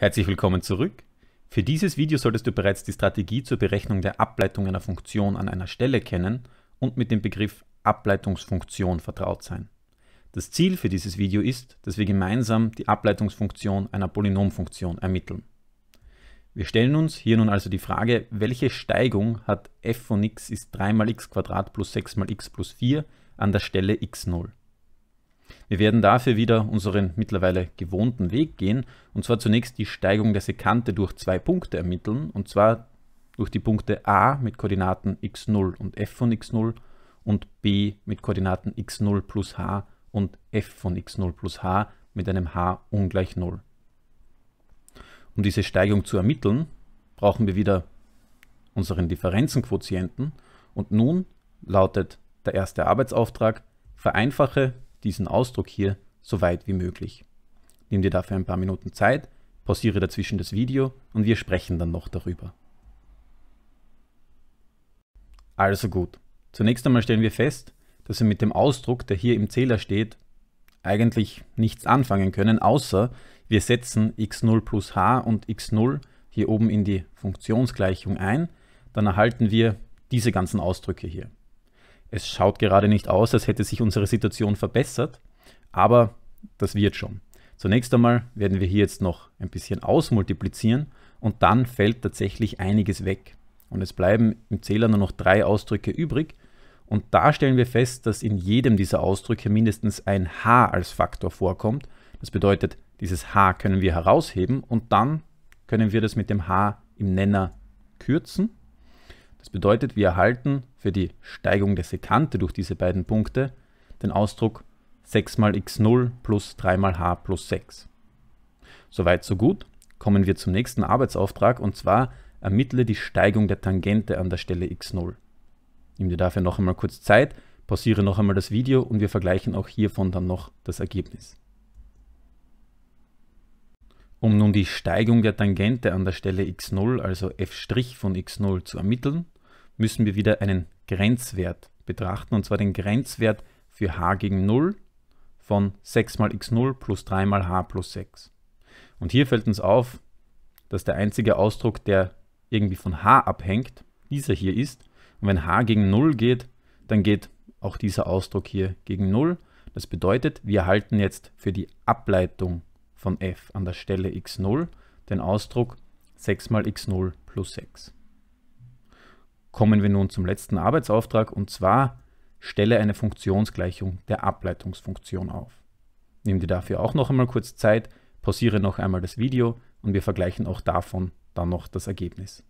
Herzlich willkommen zurück. Für dieses Video solltest du bereits die Strategie zur Berechnung der Ableitung einer Funktion an einer Stelle kennen und mit dem Begriff Ableitungsfunktion vertraut sein. Das Ziel für dieses Video ist, dass wir gemeinsam die Ableitungsfunktion einer Polynomfunktion ermitteln. Wir stellen uns hier nun also die Frage, welche Steigung hat f von x ist 3 mal x plus 6 mal x plus 4 an der Stelle x0? Wir werden dafür wieder unseren mittlerweile gewohnten Weg gehen und zwar zunächst die Steigung der Sekante durch zwei Punkte ermitteln und zwar durch die Punkte a mit Koordinaten x0 und f von x0 und b mit Koordinaten x0 plus h und f von x0 plus h mit einem h ungleich 0. Um diese Steigung zu ermitteln, brauchen wir wieder unseren Differenzenquotienten und nun lautet der erste Arbeitsauftrag, vereinfache diesen Ausdruck hier so weit wie möglich. Nimm dir dafür ein paar Minuten Zeit, pausiere dazwischen das Video und wir sprechen dann noch darüber. Also gut, zunächst einmal stellen wir fest, dass wir mit dem Ausdruck, der hier im Zähler steht, eigentlich nichts anfangen können, außer wir setzen x0 plus h und x0 hier oben in die Funktionsgleichung ein, dann erhalten wir diese ganzen Ausdrücke hier. Es schaut gerade nicht aus, als hätte sich unsere Situation verbessert, aber das wird schon. Zunächst einmal werden wir hier jetzt noch ein bisschen ausmultiplizieren und dann fällt tatsächlich einiges weg. Und es bleiben im Zähler nur noch drei Ausdrücke übrig. Und da stellen wir fest, dass in jedem dieser Ausdrücke mindestens ein h als Faktor vorkommt. Das bedeutet, dieses h können wir herausheben und dann können wir das mit dem h im Nenner kürzen das bedeutet, wir erhalten für die Steigung der Sekante durch diese beiden Punkte den Ausdruck 6 mal x0 plus 3 mal h plus 6. Soweit so gut, kommen wir zum nächsten Arbeitsauftrag und zwar ermittle die Steigung der Tangente an der Stelle x0. Nimm dir dafür noch einmal kurz Zeit, pausiere noch einmal das Video und wir vergleichen auch hiervon dann noch das Ergebnis. Um nun die Steigung der Tangente an der Stelle x0, also f' von x0 zu ermitteln, müssen wir wieder einen Grenzwert betrachten, und zwar den Grenzwert für h gegen 0 von 6 mal x0 plus 3 mal h plus 6. Und hier fällt uns auf, dass der einzige Ausdruck, der irgendwie von h abhängt, dieser hier ist. Und wenn h gegen 0 geht, dann geht auch dieser Ausdruck hier gegen 0. Das bedeutet, wir erhalten jetzt für die Ableitung von f an der Stelle x0 den Ausdruck 6 mal x0 plus 6. Kommen wir nun zum letzten Arbeitsauftrag und zwar stelle eine Funktionsgleichung der Ableitungsfunktion auf. Nimm dir dafür auch noch einmal kurz Zeit, pausiere noch einmal das Video und wir vergleichen auch davon dann noch das Ergebnis.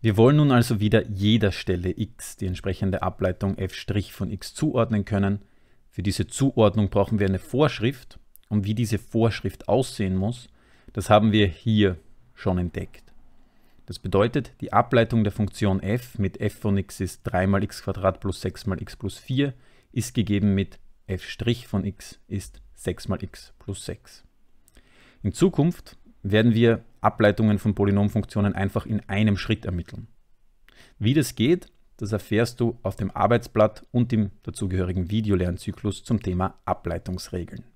Wir wollen nun also wieder jeder Stelle x die entsprechende Ableitung f' von x zuordnen können. Für diese Zuordnung brauchen wir eine Vorschrift und wie diese Vorschrift aussehen muss, das haben wir hier schon entdeckt. Das bedeutet, die Ableitung der Funktion f mit f von x ist 3 mal x plus 6 mal x plus 4 ist gegeben mit f' von x ist 6 mal x plus 6. In Zukunft werden wir Ableitungen von Polynomfunktionen einfach in einem Schritt ermitteln. Wie das geht, das erfährst du auf dem Arbeitsblatt und im dazugehörigen Videolernzyklus zum Thema Ableitungsregeln.